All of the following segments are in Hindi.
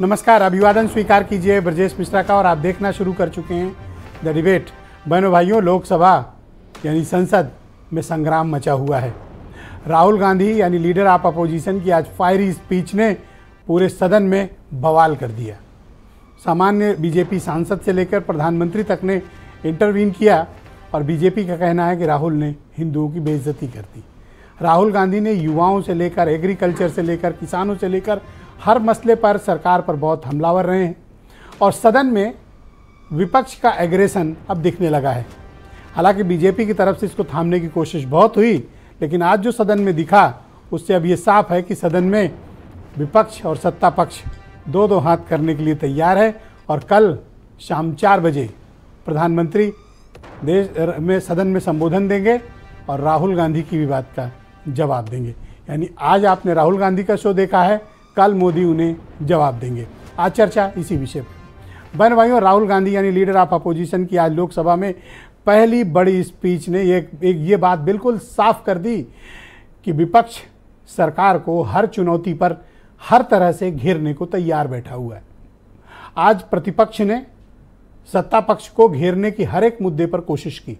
नमस्कार अभिवादन स्वीकार कीजिए ब्रजेश मिश्रा का और आप देखना शुरू कर चुके हैं द डिबेट बहनों भाइयों लोकसभा यानी संसद में संग्राम मचा हुआ है राहुल गांधी यानी लीडर ऑफ अपोजिशन की आज फायरी स्पीच ने पूरे सदन में बवाल कर दिया सामान्य बीजेपी सांसद से लेकर प्रधानमंत्री तक ने इंटरवीन किया और बीजेपी का कहना है कि राहुल ने हिंदुओं की बेइज्जती कर दी राहुल गांधी ने युवाओं से लेकर एग्रीकल्चर से लेकर किसानों से लेकर हर मसले पर सरकार पर बहुत हमलावर रहे हैं और सदन में विपक्ष का एग्रेशन अब दिखने लगा है हालांकि बीजेपी की तरफ से इसको थामने की कोशिश बहुत हुई लेकिन आज जो सदन में दिखा उससे अब ये साफ है कि सदन में विपक्ष और सत्ता पक्ष दो दो हाथ करने के लिए तैयार है और कल शाम चार बजे प्रधानमंत्री देश में सदन में संबोधन देंगे और राहुल गांधी की भी बात का जवाब देंगे यानी आज आपने राहुल गांधी का शो देखा है कल मोदी उन्हें जवाब देंगे आज चर्चा इसी विषय पर बहन भाइयों राहुल गांधी यानी लीडर ऑफ अपोजिशन की आज लोकसभा में पहली बड़ी स्पीच ने एक, एक ये बात बिल्कुल साफ कर दी कि विपक्ष सरकार को हर चुनौती पर हर तरह से घेरने को तैयार बैठा हुआ है आज प्रतिपक्ष ने सत्ता पक्ष को घेरने की हर एक मुद्दे पर कोशिश की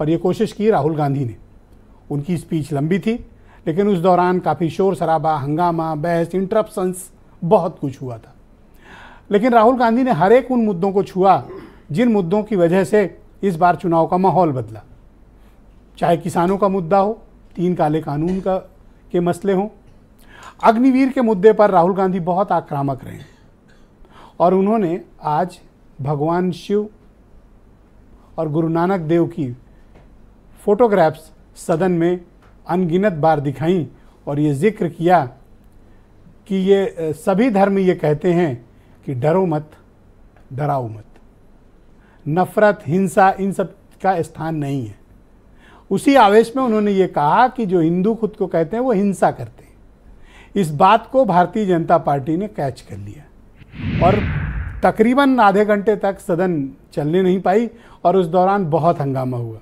और ये कोशिश की राहुल गांधी ने उनकी स्पीच लंबी थी लेकिन उस दौरान काफ़ी शोर शराबा हंगामा बहस इंटरप्शंस बहुत कुछ हुआ था लेकिन राहुल गांधी ने हर एक उन मुद्दों को छुआ जिन मुद्दों की वजह से इस बार चुनाव का माहौल बदला चाहे किसानों का मुद्दा हो तीन काले कानून का के मसले हों अग्निवीर के मुद्दे पर राहुल गांधी बहुत आक्रामक रहे और उन्होंने आज भगवान शिव और गुरु नानक देव की फोटोग्राफ्स सदन में अनगिनत बार दिखाई और ये जिक्र किया कि ये सभी धर्म ये कहते हैं कि डरो मत डराओ मत नफरत हिंसा इन सब का स्थान नहीं है उसी आवेश में उन्होंने ये कहा कि जो हिंदू खुद को कहते हैं वो हिंसा करते हैं इस बात को भारतीय जनता पार्टी ने कैच कर लिया और तकरीबन आधे घंटे तक सदन चलने नहीं पाई और उस दौरान बहुत हंगामा हुआ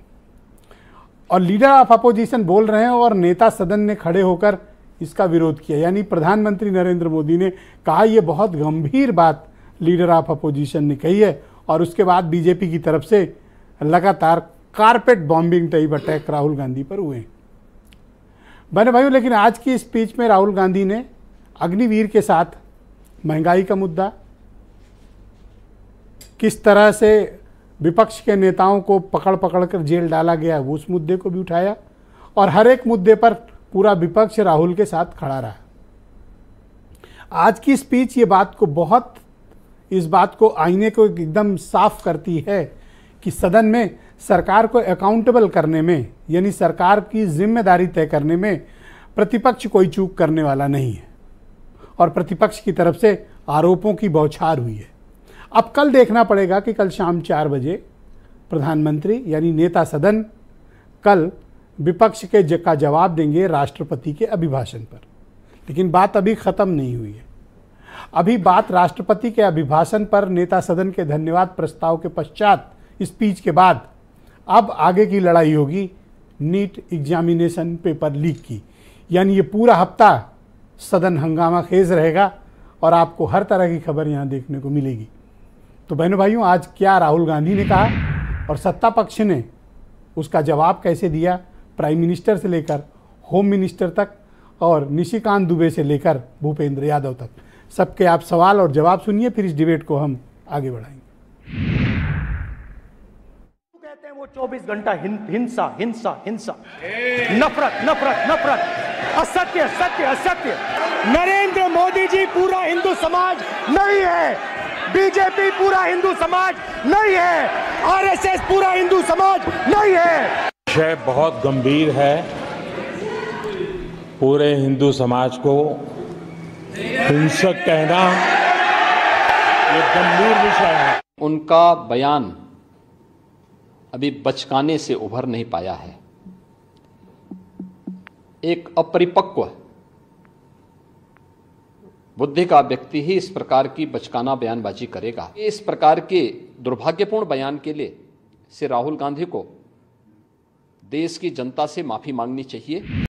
और लीडर ऑफ अपोजिशन बोल रहे हैं और नेता सदन ने खड़े होकर इसका विरोध किया यानी प्रधानमंत्री नरेंद्र मोदी ने कहा यह बहुत गंभीर बात लीडर ऑफ अपोजिशन ने कही है और उसके बाद बीजेपी की तरफ से लगातार carpet bombing type attack Rahul Gandhi पर हुए बने भाइयों लेकिन आज की स्पीच में राहुल गांधी ने अग्निवीर के साथ महंगाई का मुद्दा किस तरह से विपक्ष के नेताओं को पकड़ पकड़ कर जेल डाला गया उस मुद्दे को भी उठाया और हर एक मुद्दे पर पूरा विपक्ष राहुल के साथ खड़ा रहा आज की स्पीच ये बात को बहुत इस बात को आईने को एकदम साफ करती है कि सदन में सरकार को अकाउंटेबल करने में यानी सरकार की जिम्मेदारी तय करने में प्रतिपक्ष कोई चूक करने वाला नहीं है और प्रतिपक्ष की तरफ से आरोपों की बौछार हुई है अब कल देखना पड़ेगा कि कल शाम चार बजे प्रधानमंत्री यानी नेता सदन कल विपक्ष के का जवाब देंगे राष्ट्रपति के अभिभाषण पर लेकिन बात अभी ख़त्म नहीं हुई है अभी बात राष्ट्रपति के अभिभाषण पर नेता सदन के धन्यवाद प्रस्ताव के पश्चात स्पीच के बाद अब आगे की लड़ाई होगी नीट एग्जामिनेशन पेपर लीक की यानी ये पूरा हफ्ता सदन हंगामा खेज रहेगा और आपको हर तरह की खबर यहाँ देखने को मिलेगी तो बहनों भाइयों आज क्या राहुल गांधी ने कहा और सत्ता पक्ष ने उसका जवाब कैसे दिया प्राइम मिनिस्टर से लेकर होम मिनिस्टर तक और निशिकांत दुबे से लेकर भूपेंद्र यादव तक सबके आप सवाल और जवाब सुनिए फिर इस डिबेट को हम आगे बढ़ाएंगे कहते हैं वो 24 घंटा हिंसा हिंसा हिंसा नफरत नफरत नफरत असत्य सत्य असत्य नरेंद्र मोदी जी पूरा हिंदू समाज नहीं है बीजेपी पूरा हिंदू समाज नहीं है आरएसएस पूरा हिंदू समाज नहीं है विषय बहुत गंभीर है पूरे हिंदू समाज को हिंसक कहना ये गंभीर विषय है उनका बयान अभी बचकाने से उभर नहीं पाया है एक अपरिपक्व बुद्धि का व्यक्ति ही इस प्रकार की बचकाना बयानबाजी करेगा इस प्रकार के दुर्भाग्यपूर्ण बयान के लिए से राहुल गांधी को देश की जनता से माफ़ी मांगनी चाहिए